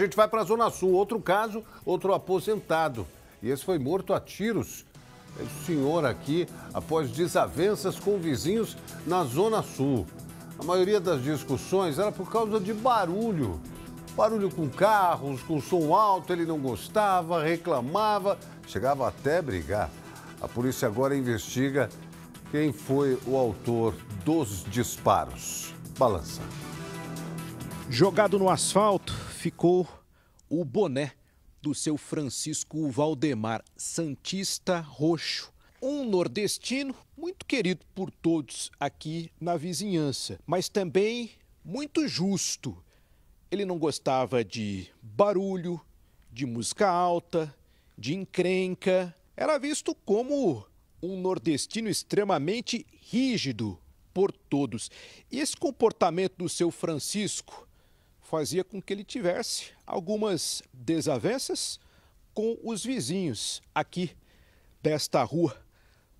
A gente vai para a Zona Sul. Outro caso, outro aposentado. E esse foi morto a tiros. É o senhor aqui, após desavenças com vizinhos na Zona Sul. A maioria das discussões era por causa de barulho. Barulho com carros, com som alto, ele não gostava, reclamava, chegava até a brigar. A polícia agora investiga quem foi o autor dos disparos. Balança. Jogado no asfalto, ficou o boné do seu Francisco Valdemar, Santista Roxo. Um nordestino muito querido por todos aqui na vizinhança, mas também muito justo. Ele não gostava de barulho, de música alta, de encrenca. Era visto como um nordestino extremamente rígido por todos. E esse comportamento do seu Francisco fazia com que ele tivesse algumas desavenças com os vizinhos aqui desta rua,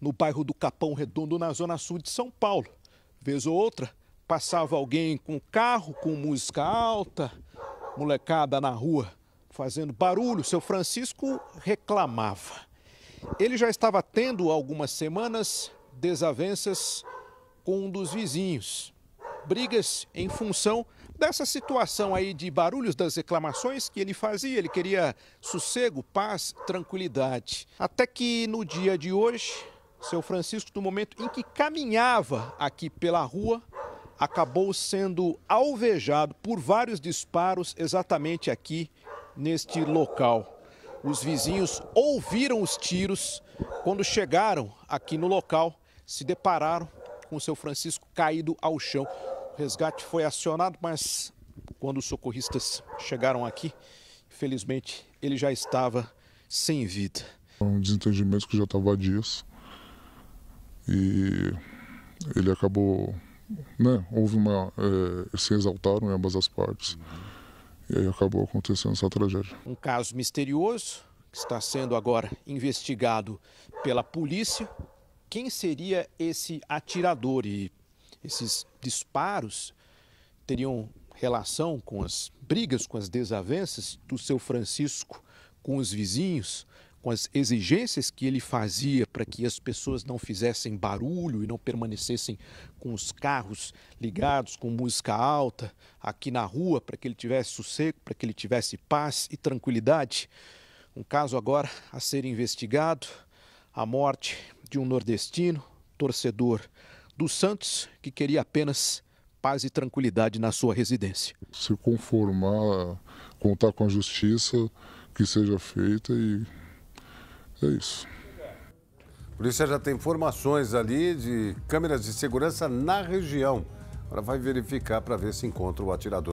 no bairro do Capão Redondo, na zona sul de São Paulo. Vez ou outra, passava alguém com carro, com música alta, molecada na rua fazendo barulho. Seu Francisco reclamava. Ele já estava tendo algumas semanas desavenças com um dos vizinhos brigas em função dessa situação aí de barulhos das reclamações que ele fazia. Ele queria sossego, paz, tranquilidade. Até que no dia de hoje, seu Francisco, no momento em que caminhava aqui pela rua, acabou sendo alvejado por vários disparos exatamente aqui neste local. Os vizinhos ouviram os tiros quando chegaram aqui no local, se depararam com o seu Francisco caído ao chão. O resgate foi acionado, mas quando os socorristas chegaram aqui, infelizmente ele já estava sem vida. É um desentendimento que já estava tá há dias e ele acabou, né, houve uma, é, se exaltaram em ambas as partes e aí acabou acontecendo essa tragédia. Um caso misterioso que está sendo agora investigado pela polícia quem seria esse atirador e esses disparos teriam relação com as brigas, com as desavenças do seu Francisco com os vizinhos, com as exigências que ele fazia para que as pessoas não fizessem barulho e não permanecessem com os carros ligados, com música alta, aqui na rua, para que ele tivesse sossego, para que ele tivesse paz e tranquilidade. Um caso agora a ser investigado a morte de um nordestino, torcedor do Santos, que queria apenas paz e tranquilidade na sua residência. Se conformar, contar com a justiça que seja feita e é isso. A polícia já tem informações ali de câmeras de segurança na região. Agora vai verificar para ver se encontra o atirador.